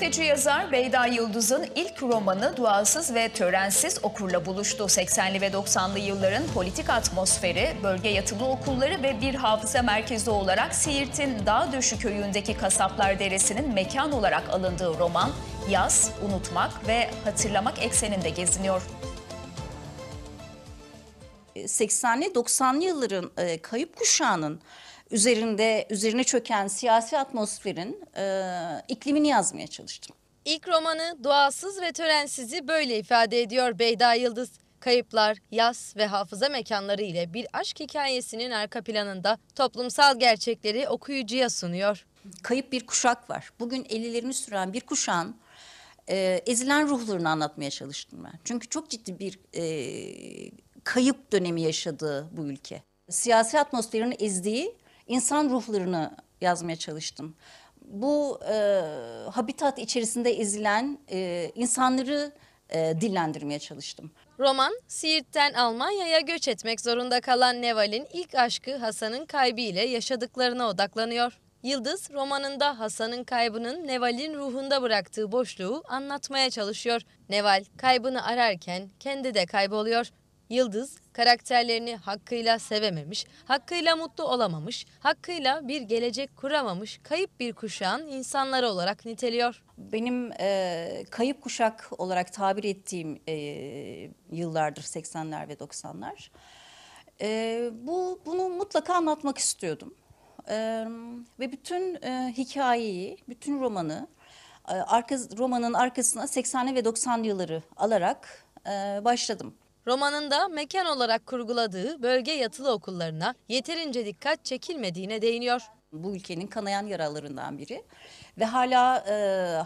Gazeteci yazar Beyda Yıldız'ın ilk romanı Duasız ve Törensiz okurla buluştu. 80'li ve 90'lı yılların politik atmosferi, bölge yatılı okulları ve bir hafıza merkezi olarak Siirt'in Dağdöşü köyündeki Kasaplar Deresi'nin mekan olarak alındığı roman, yaz, unutmak ve hatırlamak ekseninde geziniyor. 80'li 90'lı yılların e, kayıp kuşağının üzerinde üzerine çöken siyasi atmosferin e, iklimini yazmaya çalıştım. İlk romanı Doğasız ve Törensiz'i böyle ifade ediyor Beyda Yıldız. Kayıplar, yas ve hafıza mekanları ile bir aşk hikayesinin arka planında toplumsal gerçekleri okuyucuya sunuyor. Kayıp bir kuşak var. Bugün ellerini süren bir kuşağın e, ezilen ruhlarını anlatmaya çalıştım ben. Çünkü çok ciddi bir e, kayıp dönemi yaşadığı bu ülke. Siyasi atmosferin ezdiği insan ruhlarını yazmaya çalıştım. Bu e, habitat içerisinde ezilen e, insanları e, dillendirmeye çalıştım. Roman, Siirt'ten Almanya'ya göç etmek zorunda kalan Neval'in ilk aşkı Hasan'ın kaybıyla yaşadıklarına odaklanıyor. Yıldız romanında Hasan'ın kaybının Neval'in ruhunda bıraktığı boşluğu anlatmaya çalışıyor. Neval kaybını ararken kendi de kayboluyor. Yıldız karakterlerini hakkıyla sevememiş, hakkıyla mutlu olamamış, hakkıyla bir gelecek kuramamış, kayıp bir kuşağın insanları olarak niteliyor. Benim e, kayıp kuşak olarak tabir ettiğim e, yıllardır 80'ler ve 90'lar. E, bu bunu mutlaka anlatmak istiyordum. E, ve bütün e, hikayeyi, bütün romanı e, arka, romanın arkasına 80'li ve 90'lı yılları alarak e, başladım. Romanında mekan olarak kurguladığı bölge yatılı okullarına yeterince dikkat çekilmediğine değiniyor. Bu ülkenin kanayan yaralarından biri ve hala e,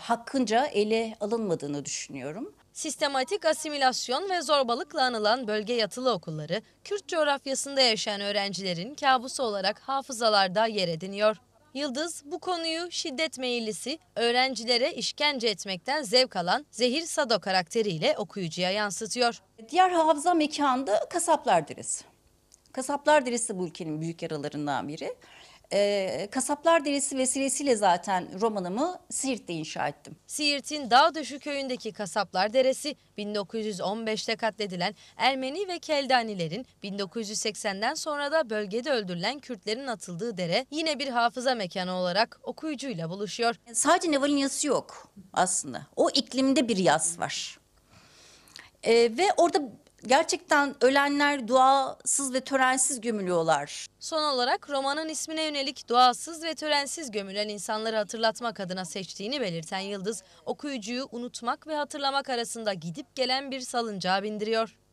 hakkınca ele alınmadığını düşünüyorum. Sistematik asimilasyon ve zorbalıkla anılan bölge yatılı okulları Kürt coğrafyasında yaşayan öğrencilerin kabusu olarak hafızalarda yer ediniyor. Yıldız bu konuyu şiddet meyillisi, öğrencilere işkence etmekten zevk alan Zehir Sado karakteriyle okuyucuya yansıtıyor. Diğer hafıza mekanda Kasaplar Derisi. Kasaplar Derisi bu ülkenin büyük yaralarından biri. E, Kasaplar Deresi vesilesiyle zaten romanımı Siirt'te inşa ettim. Siirt'in Dağdöşü köyündeki Kasaplar Deresi 1915'te katledilen Ermeni ve Keldanilerin 1980'den sonra da bölgede öldürülen Kürtlerin atıldığı dere yine bir hafıza mekanı olarak okuyucuyla buluşuyor. Sadece Neval'in yazısı yok aslında. O iklimde bir yaz var. Ee, ve orada gerçekten ölenler duasız ve törensiz gömülüyorlar. Son olarak romanın ismine yönelik duasız ve törensiz gömülen insanları hatırlatmak adına seçtiğini belirten Yıldız, okuyucuyu unutmak ve hatırlamak arasında gidip gelen bir salıncağa bindiriyor.